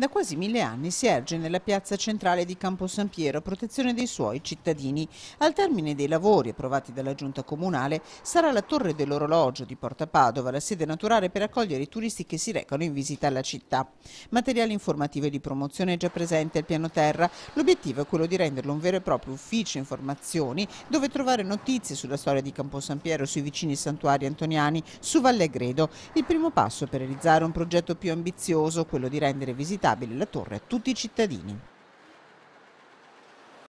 Da quasi mille anni si erge nella piazza centrale di Campo San Piero a protezione dei suoi cittadini. Al termine dei lavori approvati dalla Giunta Comunale sarà la Torre dell'Orologio di Porta Padova la sede naturale per accogliere i turisti che si recano in visita alla città. Materiale informativo e di promozione è già presente al piano terra. L'obiettivo è quello di renderlo un vero e proprio ufficio informazioni dove trovare notizie sulla storia di Campo San Piero, sui vicini santuari antoniani, su Valle Gredo. Il primo passo per realizzare un progetto più ambizioso, quello di rendere visitati accettabile la torre a tutti i cittadini.